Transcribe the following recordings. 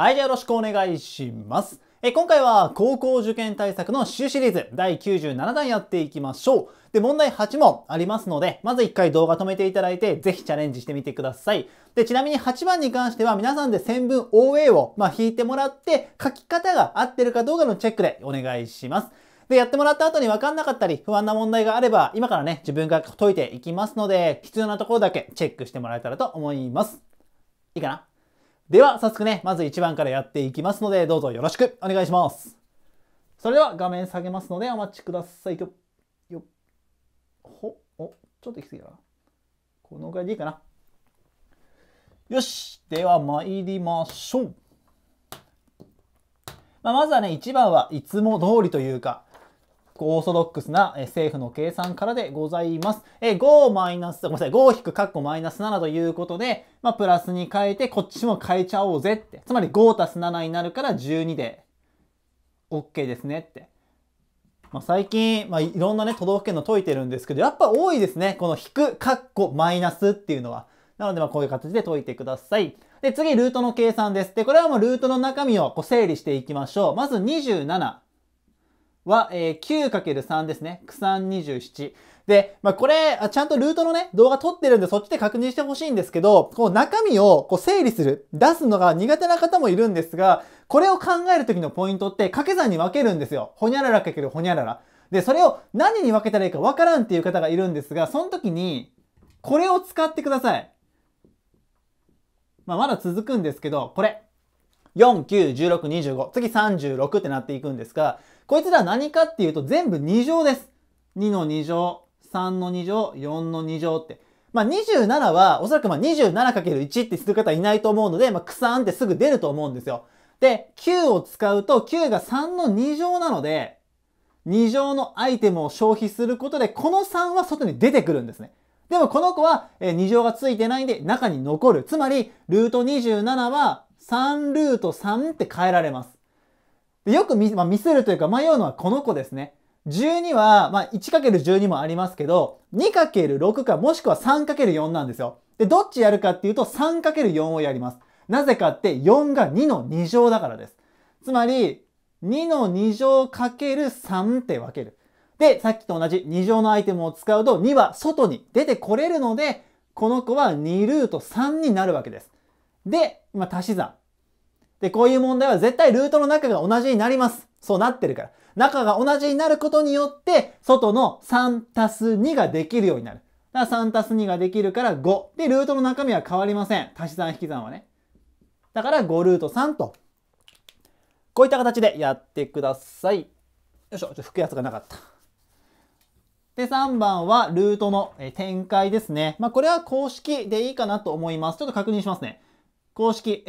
はい、じゃあよろしくお願いします。え今回は高校受験対策の週シリーズ第97弾やっていきましょう。で、問題8問ありますので、まず1回動画止めていただいて、ぜひチャレンジしてみてください。で、ちなみに8番に関しては皆さんで線分 OA を、まあ、引いてもらって、書き方が合ってるかどうかのチェックでお願いします。で、やってもらった後に分かんなかったり、不安な問題があれば、今からね、自分が解いていきますので、必要なところだけチェックしてもらえたらと思います。いいかなでは、早速ね、まず1番からやっていきますので、どうぞよろしくお願いします。それでは、画面下げますので、お待ちください。よ、よ、ほ、お、ちょっときついたな。このぐらいでいいかな。よし。では、参りましょう。まあ、まずはね、1番はいつも通りというか、オーソドックスな政府の計算からでございます。え5マイナス、ごめんなさい、5引くカッコマイナス7ということで、まあ、プラスに変えて、こっちも変えちゃおうぜって。つまり5たす7になるから12で OK ですねって。まあ、最近、まあ、いろんなね、都道府県の解いてるんですけど、やっぱ多いですね。この引く、カッコ、マイナスっていうのは。なので、まあ、こういう形で解いてください。で、次、ルートの計算です。で、これはもうルートの中身をこう整理していきましょう。まず27。は、えー、9×3 ですね。9、327。で、まあ、これ、ちゃんとルートのね、動画撮ってるんで、そっちで確認してほしいんですけど、こう中身をこう整理する、出すのが苦手な方もいるんですが、これを考えるときのポイントって掛け算に分けるんですよ。ほにゃららかけるほにゃらら。で、それを何に分けたらいいかわからんっていう方がいるんですが、その時に、これを使ってください。まあ、まだ続くんですけど、これ。4、9、16、25。次36ってなっていくんですが、こいつら何かっていうと全部2乗です。2の2乗、3の2乗、4の2乗って。まあ、27は、おそらくまあ 27×1 ってする方いないと思うので、まあ、クサーンってすぐ出ると思うんですよ。で、9を使うと、9が3の2乗なので、2乗のアイテムを消費することで、この3は外に出てくるんですね。でもこの子は2乗がついてないんで中に残る。つまり、ルート27は3ルート3って変えられます。でよくミ,、まあ、ミスるというか迷うのはこの子ですね。12は、まあ、1×12 もありますけど、2×6 かもしくは 3×4 なんですよ。で、どっちやるかっていうと 3×4 をやります。なぜかって4が2の2乗だからです。つまり、2の2乗かける3って分ける。で、さっきと同じ2乗のアイテムを使うと2は外に出てこれるので、この子は2ルート3になるわけです。で、まあ、足し算。で、こういう問題は絶対ルートの中が同じになります。そうなってるから。中が同じになることによって、外の3たす2ができるようになる。だから3たす2ができるから5。で、ルートの中身は変わりません。足し算引き算はね。だから5ルート3と。こういった形でやってください。よいしょ、ちょっと吹くやつがなかった。で、3番はルートの展開ですね。まあ、これは公式でいいかなと思います。ちょっと確認しますね。公式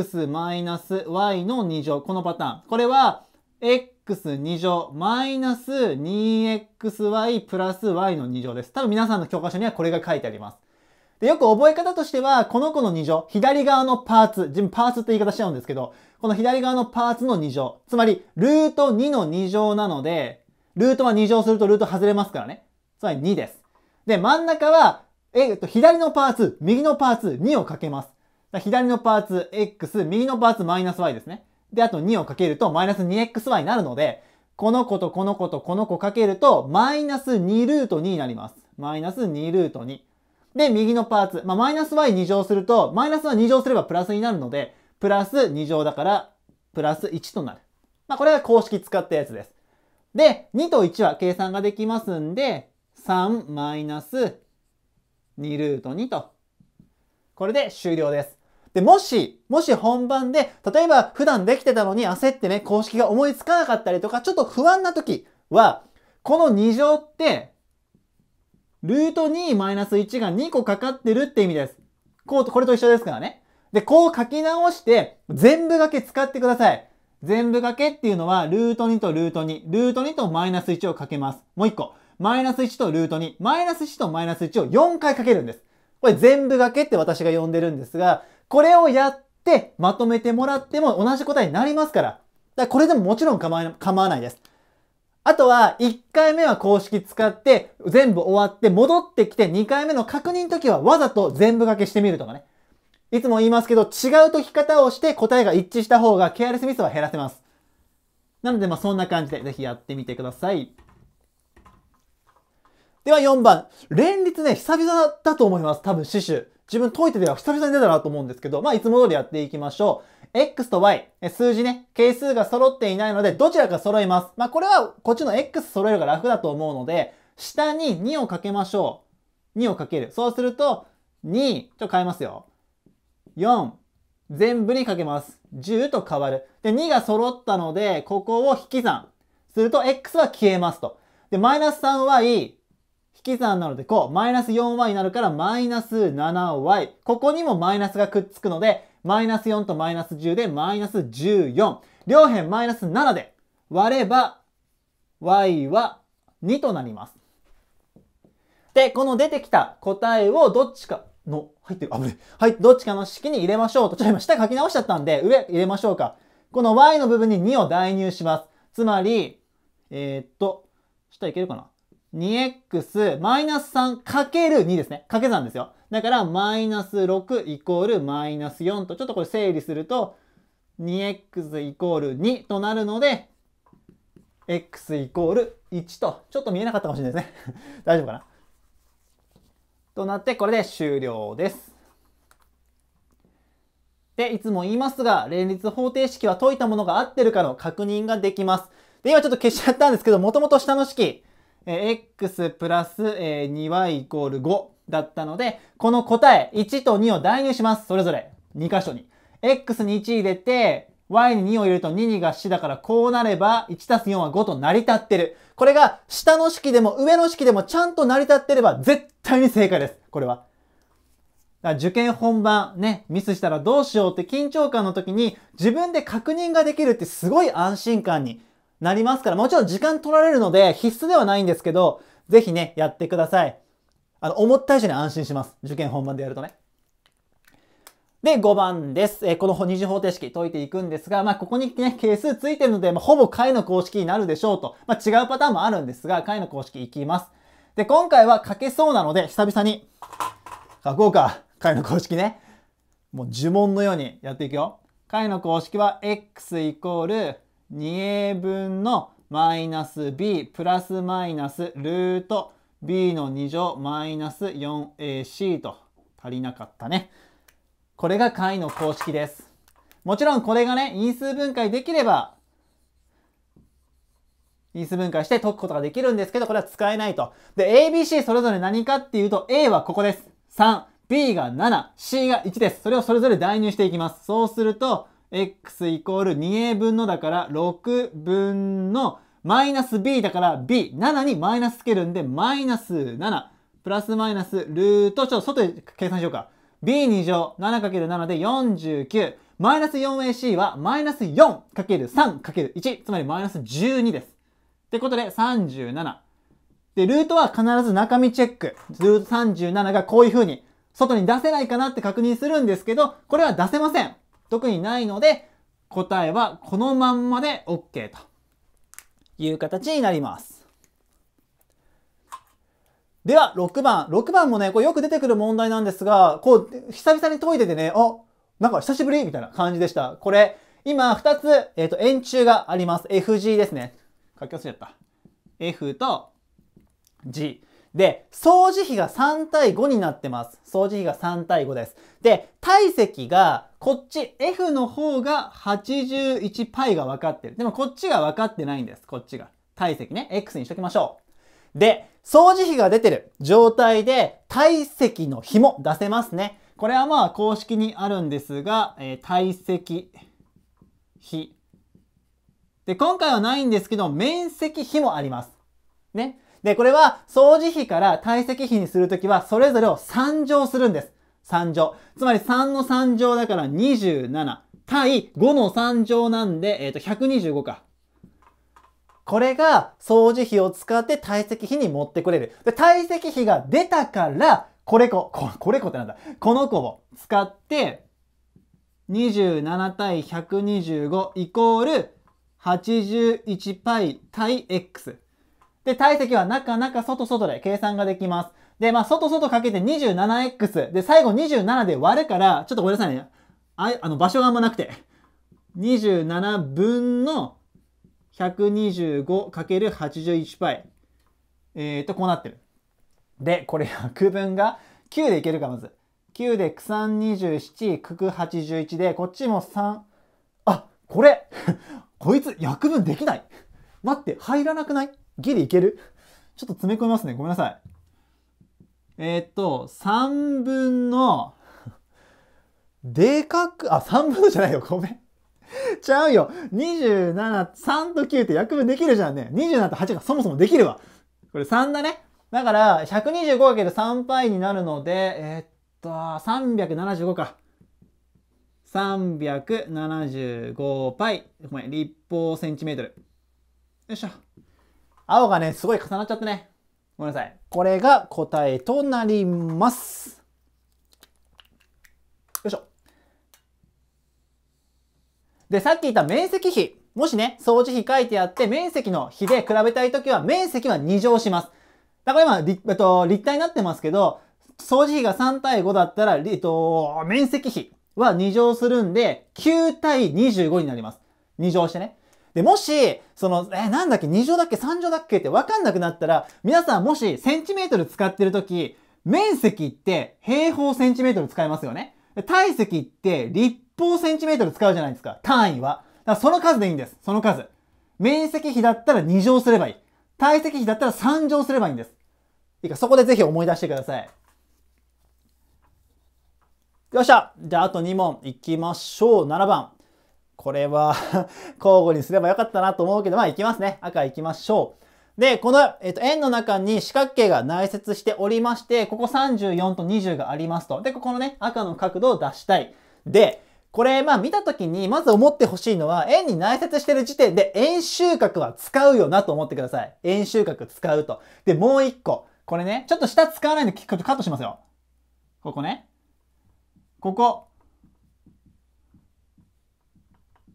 x マイナス y の2乗。このパターン。これは、x2 乗マイナス 2xy プラス y の2乗です。多分皆さんの教科書にはこれが書いてあります。でよく覚え方としては、この子の2乗、左側のパーツ、自分パーツって言い方しちゃうんですけど、この左側のパーツの2乗、つまり、ルート2の2乗なので、ルートは2乗するとルート外れますからね。つまり2です。で、真ん中は、えっと、左のパーツ、右のパーツ、2をかけます。左のパーツ x、右のパーツマイナス y ですね。で、あと2をかけるとマイナス 2xy になるので、この子とこの子とこの子かけると、マイナス2ルート2になります。マイナス2ルート2。で、右のパーツ。まあ、マイナス y2 乗すると、マイナスは2乗すればプラスになるので、プラス2乗だから、プラス1となる。まあ、これは公式使ったやつです。で、2と1は計算ができますんで、3マイナス2ルート2と。これで終了です。で、もし、もし本番で、例えば普段できてたのに焦ってね、公式が思いつかなかったりとか、ちょっと不安な時は、この2乗って、ルート2マイナス1が2個かかってるって意味です。こう、これと一緒ですからね。で、こう書き直して、全部掛け使ってください。全部掛けっていうのは、ルート2とルート2、ルート2とマイナス1を掛けます。もう1個。マイナス1とルート2、マイナス1とマイナス1を4回かけるんです。これ全部掛けって私が呼んでるんですが、これをやってまとめてもらっても同じ答えになりますから。だからこれでももちろん構わないです。あとは、1回目は公式使って、全部終わって戻ってきて、2回目の確認時はわざと全部掛けしてみるとかね。いつも言いますけど、違う解き方をして答えが一致した方がケアレスミスは減らせます。なので、まあそんな感じでぜひやってみてください。では4番。連立ね、久々だと思います。多分、死守。自分解いてては久々に出たなと思うんですけど、まあいつも通りやっていきましょう。x と y、数字ね、係数が揃っていないので、どちらか揃います。まあこれはこっちの x 揃えるが楽だと思うので、下に2をかけましょう。2をかける。そうすると、2、ちょっと変えますよ。4、全部にかけます。10と変わる。で、2が揃ったので、ここを引き算。すると、x は消えますと。で、マイナス 3y、引き算なのでこう、マイナス 4y になるからマイナス 7y。ここにもマイナスがくっつくので、マイナス4とマイナス10でマイナス14。両辺マイナス7で割れば y は2となります。で、この出てきた答えをどっちかの、入ってる、あぶね。はい、どっちかの式に入れましょうと。ちょっと今下書き直しちゃったんで、上入れましょうか。この y の部分に2を代入します。つまり、えー、っと、下いけるかな 2x マイナス3かける2ですね。掛け算ですよ。だから、マイナス6イコールマイナス4と、ちょっとこれ整理すると、2x イコール2となるので、x イコール1と、ちょっと見えなかったかもしれないですね。大丈夫かなとなって、これで終了です。で、いつも言いますが、連立方程式は解いたものが合ってるかの確認ができます。で、今ちょっと消しちゃったんですけど、もともと下の式、え x プラス、え 2y イコール5だったので、この答え1と2を代入します。それぞれ2箇所に。x に1入れて、y に2を入れると22が4だからこうなれば1たす4は5と成り立ってる。これが下の式でも上の式でもちゃんと成り立ってれば絶対に正解です。これは。だ受験本番ね、ミスしたらどうしようって緊張感の時に自分で確認ができるってすごい安心感になりますから、もちろん時間取られるので必須ではないんですけど、ぜひね、やってください。あの、思った以上に安心します。受験本番でやるとね。で、5番です。えー、この二次方程式解いていくんですが、まあ、ここにね、係数ついてるので、まあ、ほぼ解の公式になるでしょうと。まあ、違うパターンもあるんですが、解の公式いきます。で、今回は書けそうなので、久々に書こうか。解の公式ね。もう呪文のようにやっていくよ。解の公式は x イコール 2a 分のマイナス b プラスマイナスルート b の2乗マイナス 4ac と足りなかったね。これが解の公式です。もちろんこれがね、因数分解できれば、因数分解して解くことができるんですけど、これは使えないと。で、ABC それぞれ何かっていうと、A はここです。3、B が7、C が1です。それをそれぞれ代入していきます。そうすると、x イコール 2a 分のだから6分のマイナス b だから b7 にマイナスつけるんでマイナス7プラスマイナスルートちょっと外で計算しようか b2 乗 7×7 で49マイナス 4ac はマイナス 4×3×1 つまりマイナス12ですってことで37でルートは必ず中身チェックルート37がこういうふうに外に出せないかなって確認するんですけどこれは出せません特にないので、答えはこのまんまで OK という形になります。では、6番。6番もね、こよく出てくる問題なんですが、こう、久々に解いててね、あ、なんか久しぶりみたいな感じでした。これ、今2つ、えっ、ー、と、円柱があります。FG ですね。書き忘れちゃった。F と G。で、掃除比が3対5になってます。掃除比が3対5です。で、体積がこっち F の方が 81π が分かってる。でもこっちが分かってないんです。こっちが。体積ね。X にしときましょう。で、掃除費が出てる状態で体積の比も出せますね。これはまあ公式にあるんですが、えー、体積比。で、今回はないんですけど、面積比もあります。ね。で、これは掃除費から体積比にするときは、それぞれを3乗するんです。3乗。つまり3の3乗だから27対5の3乗なんで、えっ、ー、と、125か。これが掃除費を使って体積費に持ってくれる。で、体積費が出たから、これこ、ここれこってなんだ。この子を使って、27対125イコール 81π 対 x。で、体積はなかなか外外で計算ができます。で、まあ、外外かけて 27x。で、最後27で割るから、ちょっとごめんなさいね。ああの、場所があんまなくて。27分の 125×81π。ええー、と、こうなってる。で、これ約分が9でいけるか、まず。9で、9 3 27、九区81で、こっちも3。あ、これ こいつ、約分できない待って、入らなくないギリいけるちょっと詰め込みますね。ごめんなさい。えー、っと、3分の、でかく、あ、3分のじゃないよ、ごめん。ちゃうよ。27、3と9って約分できるじゃんね。27と8がそもそもできるわ。これ3だね。だから、125×3 パイになるので、えー、っと、375か。375パイ。ごめん、立方センチメートル。よいしょ。青がね、すごい重なっちゃったね。ごめんなさい。これが答えとなります。よいしょ。で、さっき言った面積比。もしね、掃除費書いてあって、面積の比で比べたいときは、面積は2乗します。だから今、えっと、立体になってますけど、掃除費が3対5だったら、えっと、面積比は2乗するんで、9対25になります。2乗してね。で、もし、その、えなんだっけ、2乗だっけ、3乗だっけって分かんなくなったら、皆さんもしセンチメートル使ってるとき、面積って平方センチメートル使いますよね。体積って立方センチメートル使うじゃないですか、単位は。だからその数でいいんです、その数。面積比だったら2乗すればいい。体積比だったら3乗すればいいんです。いいか、そこでぜひ思い出してください。よっしゃじゃあ、あと2問いきましょう。7番。これは 交互にすればよかったなと思うけど、まあ行きますね。赤行きましょう。で、この、えっと、円の中に四角形が内接しておりまして、ここ34と20がありますと。で、ここのね、赤の角度を出したい。で、これ、まあ見た時に、まず思ってほしいのは、円に内接してる時点で、円周角は使うよなと思ってください。円周角使うと。で、もう一個。これね、ちょっと下使わないで、とカットしますよ。ここね。ここ。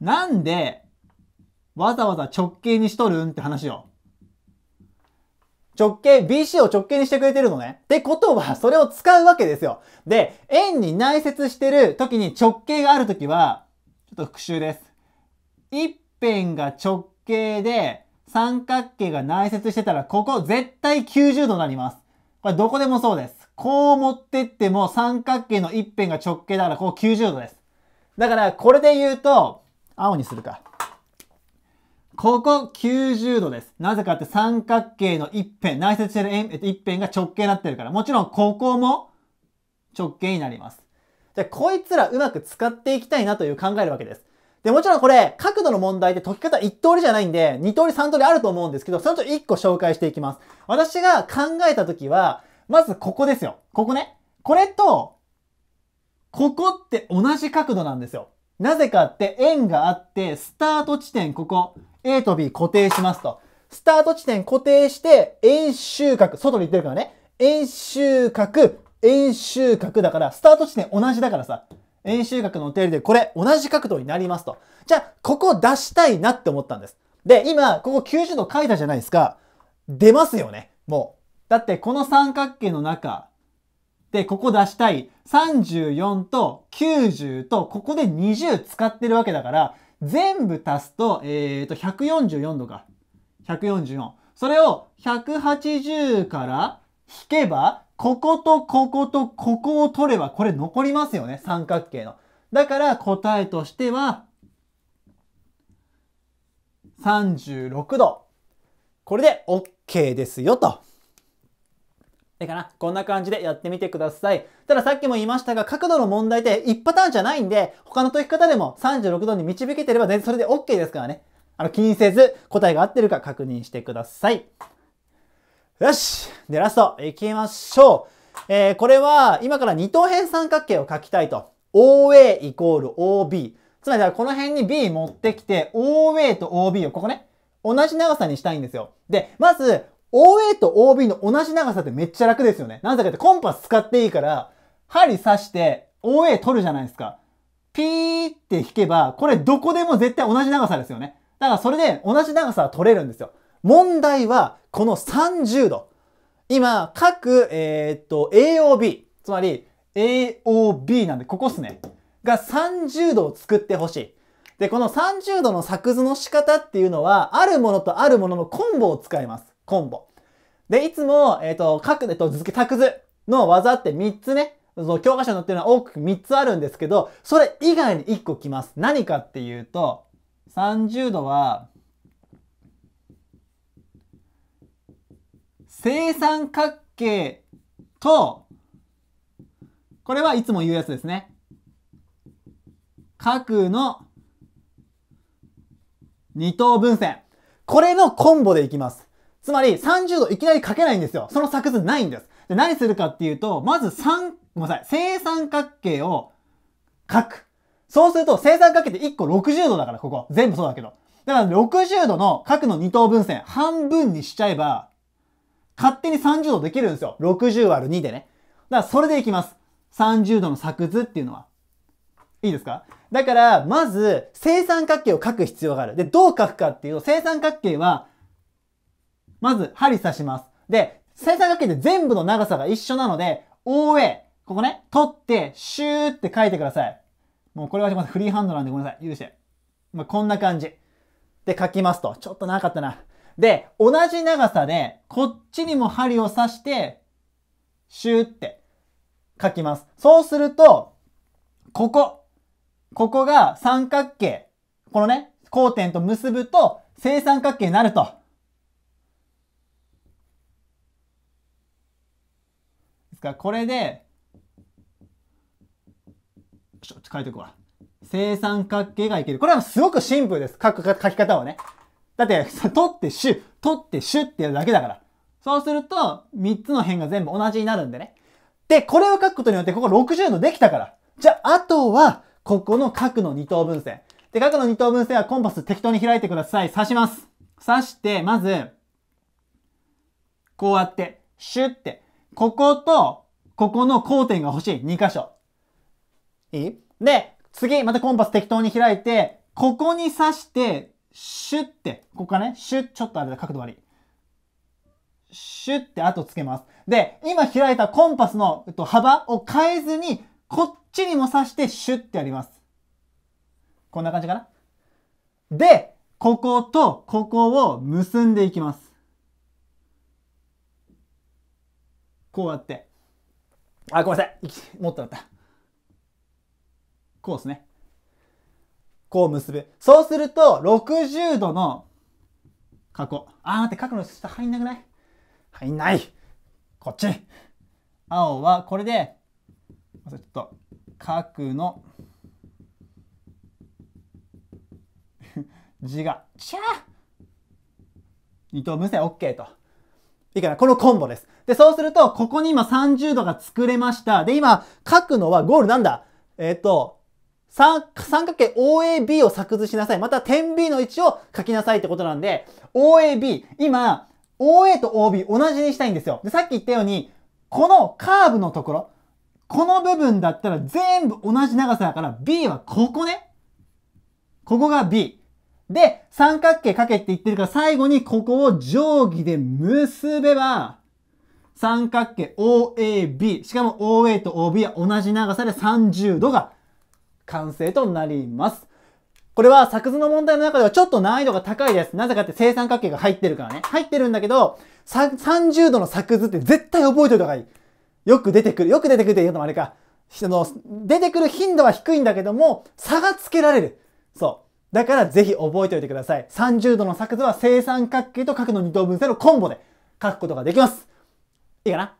なんで、わざわざ直径にしとるんって話よ。直径、BC を直径にしてくれてるのね。ってことは、それを使うわけですよ。で、円に内接してる時に直径がある時は、ちょっと復習です。一辺が直径で、三角形が内接してたら、ここ絶対90度になります。これどこでもそうです。こう持ってっても三角形の一辺が直径だから、こう90度です。だから、これで言うと、青にするか。ここ90度です。なぜかって三角形の一辺、内接してる円、えっと、一辺が直径になってるから。もちろんここも直径になります。じゃあこいつらうまく使っていきたいなという考えるわけです。で、もちろんこれ角度の問題って解き方1通りじゃないんで、2通り3通りあると思うんですけど、そのうち1個紹介していきます。私が考えた時は、まずここですよ。ここね。これと、ここって同じ角度なんですよ。なぜかって円があって、スタート地点、ここ、A と B 固定しますと。スタート地点固定して、円周角、外に行ってるからね。円周角、円周角だから、スタート地点同じだからさ。円周角の定理で、これ同じ角度になりますと。じゃあ、ここ出したいなって思ったんです。で、今、ここ90度書いたじゃないですか。出ますよね。もう。だって、この三角形の中、で、ここ出したい34と90と、ここで20使ってるわけだから、全部足すと、えっ、ー、と、144度か。144。それを180から引けば、こことこことここを取れば、これ残りますよね。三角形の。だから答えとしては、36度。これで OK ですよと。いいかなこんな感じでやってみてください。たださっきも言いましたが、角度の問題って1パターンじゃないんで、他の解き方でも36度に導けてれば全然それで OK ですからね。あの、気にせず答えが合ってるか確認してください。よしで、ラスト、行きましょう。えー、これは、今から二等辺三角形を書きたいと。OA イコール OB。つまり、この辺に B 持ってきて、OA と OB をここね、同じ長さにしたいんですよ。で、まず、OA と OB の同じ長さってめっちゃ楽ですよね。なぜかってコンパス使っていいから、針刺して OA 取るじゃないですか。ピーって引けば、これどこでも絶対同じ長さですよね。だからそれで同じ長さは取れるんですよ。問題は、この30度。今、各、えー、っと、AOB、つまり AOB なんで、ここっすね。が30度を作ってほしい。で、この30度の作図の仕方っていうのは、あるものとあるもののコンボを使います。コンボ。で、いつも、えっ、ー、と、角でと続け、卓図の技って3つね、その教科書に載ってるのは多く3つあるんですけど、それ以外に1個きます。何かっていうと、30度は、正三角形と、これはいつも言うやつですね。角の二等分線。これのコンボでいきます。つまり30度いきなりかけないんですよ。その作図ないんです。で、何するかっていうと、まず三、ごめんなさい、正三角形を書く。そうすると、正三角形って1個60度だから、ここ。全部そうだけど。だから60度の角の二等分線、半分にしちゃえば、勝手に30度できるんですよ。60÷2 でね。だからそれでいきます。30度の作図っていうのは。いいですかだから、まず、正三角形を書く必要がある。で、どう書くかっていうと、正三角形は、まず針刺します。で、正三角形で全部の長さが一緒なので、OA、ここね、取って、シューって書いてください。もうこれはまずフリーハンドなんでごめんなさい。許して。まあ、こんな感じ。で書きますと。ちょっとなかったな。で、同じ長さで、こっちにも針を刺して、シューって書きます。そうすると、ここ。ここが三角形。このね、交点と結ぶと、正三角形になると。ですかこれでちょっと書いとくわ正三角形がいけるこれはすごくシンプルです書く書き方はねだって取ってシュ取ってシュってやるだけだからそうすると3つの辺が全部同じになるんでねでこれを書くことによってここ60度できたからじゃああとはここの角の二等分線で角の二等分線はコンパス適当に開いてください刺します刺してまずこうやってシュってここと、ここの交点が欲しい。2箇所。いいで、次、またコンパス適当に開いて、ここに刺して、シュって、ここかね、シュちょっとあれだ、角度悪い。シュって後つけます。で、今開いたコンパスの、えっと、幅を変えずに、こっちにも刺してシュってやります。こんな感じかな。で、こことここを結んでいきます。こうやってあごめんなさいもっとだったこうですねこう結ぶそうすると60度の過去あ待って過去の下入んなくない入んないこっち青はこれでちょっと角の 字がちゃー二等無線 OK といいかなこのコンボです。で、そうすると、ここに今30度が作れました。で、今、書くのはゴールなんだえっ、ー、と、三角形 OAB を作図しなさい。また点 B の位置を書きなさいってことなんで、OAB、今、OA と OB 同じにしたいんですよ。で、さっき言ったように、このカーブのところ、この部分だったら全部同じ長さだから B はここね。ここが B。で、三角形かけって言ってるから最後にここを定規で結べば、三角形 OAB、しかも OA と OB は同じ長さで30度が完成となります。これは作図の問題の中ではちょっと難易度が高いです。なぜかって正三角形が入ってるからね。入ってるんだけど、30度の作図って絶対覚えておいた方がいい。よく出てくる。よく出てくるって言うのもあれか。人の、出てくる頻度は低いんだけども、差がつけられる。そう。だからぜひ覚えておいてください。30度の作図は正三角形と角の二等分線のコンボで書くことができます。いいかな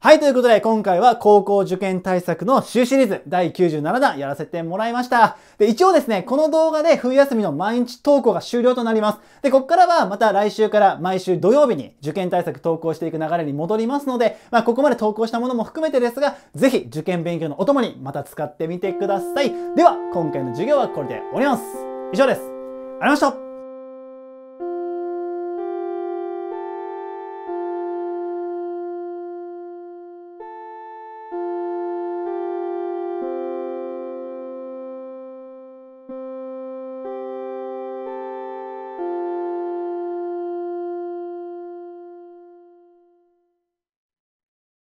はい、ということで今回は高校受験対策の週シリーズ第97弾やらせてもらいました。で、一応ですね、この動画で冬休みの毎日投稿が終了となります。で、こっからはまた来週から毎週土曜日に受験対策投稿していく流れに戻りますので、まあ、ここまで投稿したものも含めてですが、ぜひ受験勉強のお供にまた使ってみてください。では、今回の授業はこれで終わります。以上です。ありがとうございました。